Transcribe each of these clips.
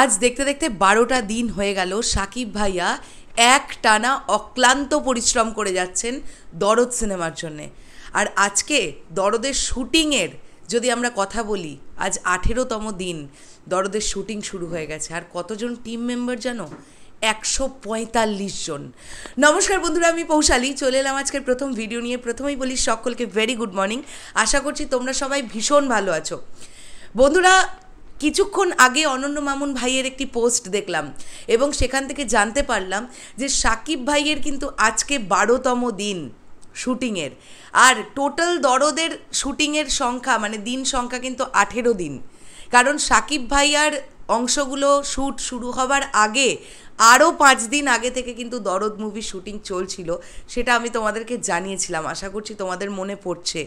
আজ দেখতে দেখতে বারোটা দিন হয়ে গেল সাকিব ভাইয়া এক টানা অক্লান্ত পরিশ্রম করে যাচ্ছেন দরদ সিনেমার জন্যে আর আজকে দরদের শুটিংয়ের যদি আমরা কথা বলি আজ আঠেরোতম দিন দরদের শুটিং শুরু হয়ে গেছে আর কতজন টিম মেম্বার যেন একশো পঁয়তাল্লিশ জন নমস্কার বন্ধুরা আমি পৌশালী চলে এলাম আজকের প্রথম ভিডিও নিয়ে প্রথমেই বলি সকলকে ভেরি গুড মর্নিং আশা করছি তোমরা সবাই ভীষণ ভালো আছো বন্ধুরা কিছুক্ষণ আগে অনন্য মামুন ভাইয়ের একটি পোস্ট দেখলাম এবং সেখান থেকে জানতে পারলাম যে সাকিব ভাইয়ের কিন্তু আজকে বারোতম দিন শুটিংয়ের আর টোটাল দরদের শুটিংয়ের সংখ্যা মানে দিন সংখ্যা কিন্তু আঠেরো দিন কারণ সাকিব ভাইয়ার অংশগুলো শ্যুট শুরু হবার আগে আরও পাঁচ দিন আগে থেকে কিন্তু দরদ মুভি শুটিং চলছিল সেটা আমি তোমাদেরকে জানিয়েছিলাম আশা করছি তোমাদের মনে পড়ছে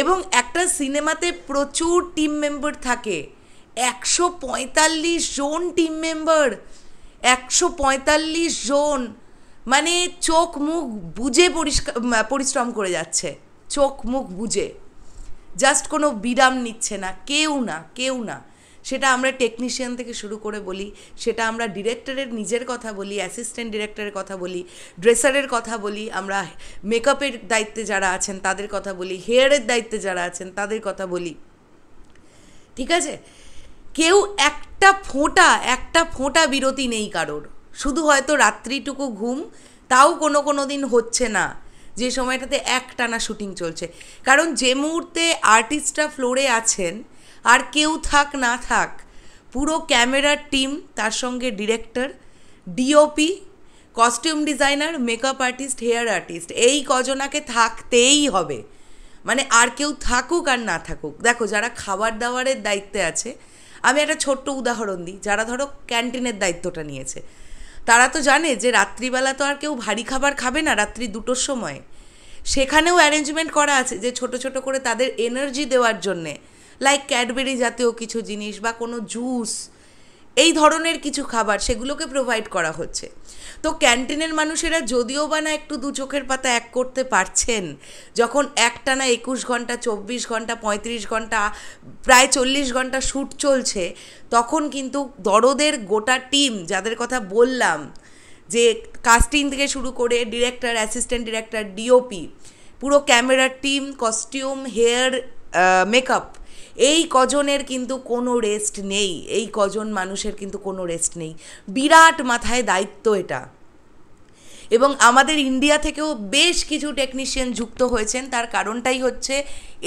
এবং একটা সিনেমাতে প্রচুর টিম মেম্বার থাকে একশো পঁয়তাল্লিশ জন টিম মেম্বার একশো পঁয়তাল্লিশ জন মানে চোখ মুখ বুঝে পরিষ্কার পরিশ্রম করে যাচ্ছে চোখ মুখ বুঝে জাস্ট কোনো বিরাম নিচ্ছে না কেউ না কেউ না সেটা আমরা টেকনিশিয়ান থেকে শুরু করে বলি সেটা আমরা ডিরেক্টরের নিজের কথা বলি অ্যাসিস্ট্যান্ট ডিরেক্টরের কথা বলি ড্রেসারের কথা বলি আমরা মেকআপের দায়িত্বে যারা আছেন তাদের কথা বলি হেয়ারের দায়িত্বে যারা আছেন তাদের কথা বলি ঠিক আছে কেউ একটা ফোঁটা একটা ফোঁটা বিরতি নেই কারোর শুধু হয়তো রাত্রিটুকু ঘুম তাও কোনো কোনো দিন হচ্ছে না যে সময়টাতে একটানা শুটিং চলছে কারণ যে মুহূর্তে আর্টিস্টরা ফ্লোরে আছেন আর কেউ থাক না থাক পুরো ক্যামেরার টিম তার সঙ্গে director DOP costume designer makeup artist hair artist এই কজনাকে থাকতেই হবে মানে আর কেউ থাকুক আর না থাকুক দেখো যারা খাবার দাবারের দায়িত্বে আছে আমি একটা ছোট্ট উদাহরণ দিই যারা ধরো ক্যান্টিনের দায়িত্বটা নিয়েছে তারা তো জানে যে রাত্রিবেলা তো আর কেউ ভারী খাবার খাবে না রাত্রি দুটোর সময় সেখানেও অ্যারেঞ্জমেন্ট করা আছে যে ছোট ছোট করে তাদের এনার্জি দেওয়ার জন্যে লাইক ক্যাডবেরি জাতীয় কিছু জিনিস বা কোনো জুস এই ধরনের কিছু খাবার সেগুলোকে প্রোভাইড করা হচ্ছে তো ক্যান্টিনের মানুষেরা যদিও বা না একটু দু চোখের পাতা এক করতে পারছেন যখন একটানা একুশ ঘন্টা চব্বিশ ঘন্টা পঁয়ত্রিশ ঘন্টা প্রায় চল্লিশ ঘন্টা শ্যুট চলছে তখন কিন্তু দরদের গোটা টিম যাদের কথা বললাম যে কাস্টিং থেকে শুরু করে ডিরেক্টর অ্যাসিস্ট্যান্ট ডিরেক্টর ডিওপি পুরো ক্যামেরার টিম কস্টিউম হেয়ার মেকআপ এই কজনের কিন্তু কোনো রেস্ট নেই এই কজন মানুষের কিন্তু কোনো রেস্ট নেই বিরাট মাথায় দায়িত্ব এটা এবং আমাদের ইন্ডিয়া থেকেও বেশ কিছু টেকনিশিয়ান যুক্ত হয়েছেন তার কারণটাই হচ্ছে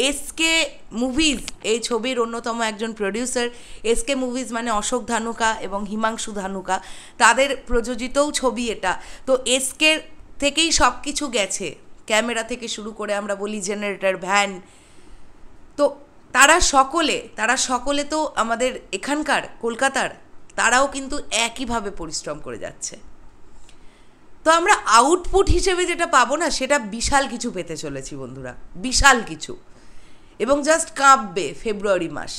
এসকে মুভিজ এই ছবির অন্যতম একজন প্রডিউসার এসকে মুভিজ মানে অশোক ধানুকা এবং হিমাংশু ধানুকা তাদের প্রযোজিতও ছবি এটা তো এসকে থেকেই সব কিছু গেছে ক্যামেরা থেকে শুরু করে আমরা বলি জেনারেটর ভ্যান তো তারা সকলে তারা সকলে তো আমাদের এখানকার কলকাতার তারাও কিন্তু একইভাবে পরিশ্রম করে যাচ্ছে তো আমরা আউটপুট হিসেবে যেটা পাবো না সেটা বিশাল কিছু পেতে চলেছি বন্ধুরা বিশাল কিছু এবং জাস্ট কাঁপবে ফেব্রুয়ারি মাস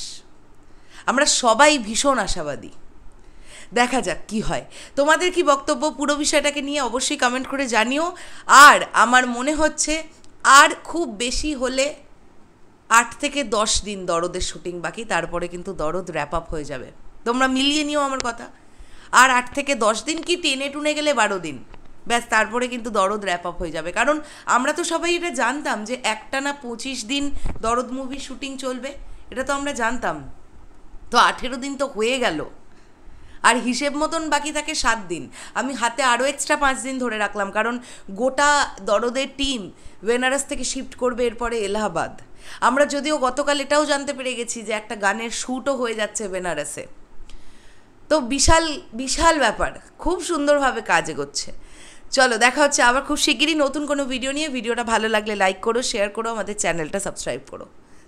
আমরা সবাই ভীষণ আশাবাদী দেখা যাক কি হয় তোমাদের কি বক্তব্য পুরো বিষয়টাকে নিয়ে অবশ্যই কমেন্ট করে জানিও আর আমার মনে হচ্ছে আর খুব বেশি হলে আট থেকে দশ দিন দরদের শুটিং বাকি তারপরে কিন্তু দরদ র্যাপ আপ হয়ে যাবে তোমরা মিলিয়ে নিও আমার কথা আর আট থেকে দশ দিন কি টেনে টুনে গেলে বারো দিন ব্যাস তারপরে কিন্তু দরদ র্যাপ আপ হয়ে যাবে কারণ আমরা তো সবাই এটা জানতাম যে একটানা পঁচিশ দিন দরদ মুভি শুটিং চলবে এটা তো আমরা জানতাম তো আঠেরো দিন তো হয়ে গেল আর হিসেব মতন বাকি থাকে সাত দিন আমি হাতে আরও এক্সট্রা পাঁচ দিন ধরে রাখলাম কারণ গোটা দরদের টিম বেনারস থেকে শিফট করবে এরপরে এলাহাবাদ আমরা যদিও গতকাল এটাও জানতে পেরে গেছি যে একটা গানের শ্যুটও হয়ে যাচ্ছে বেনারসে তো বিশাল বিশাল ব্যাপার খুব সুন্দরভাবে কাজ এগোচ্ছে চলো দেখা হচ্ছে আবার খুব শিগগিরই নতুন কোনো ভিডিও নিয়ে ভিডিওটা ভালো লাগলে লাইক করো শেয়ার করো আমাদের চ্যানেলটা সাবস্ক্রাইব করো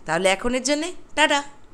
তাহলে এখনের জন্যে টাটা